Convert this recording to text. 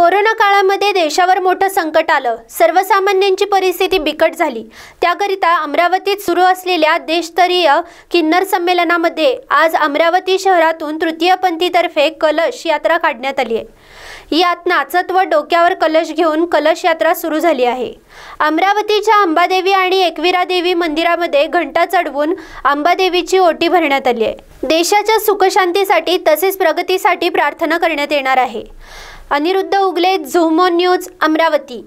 corona काळामध्ये देशावर मोठं संकट आलं सर्वसामान्यांची परिस्थिती बिकट झाली त्याकरिता अमरावतीत सुरू असलेल्या देशस्तरीय किन्नर संमेलनामध्ये आज अमरावती शहरातून पंथीतर्फे कलश यात्रा काढण्यात आली आहे यात नाचत व डोक्यावर कलश घेऊन कलश यात्रा सुरू झाली आहे अमरावतीच्या अंबादेवी आणि देवी मंदिरामध्ये घंटा चढवून अंबादेवीची ओटी भरण्यात आली आहे देशाच्या सुखशांतीसाठी तसेच प्रगतीसाठी प्रार्थना करण्यात येणार आहे अनिरुद्ध उगले झोमो न्यूज अमरावती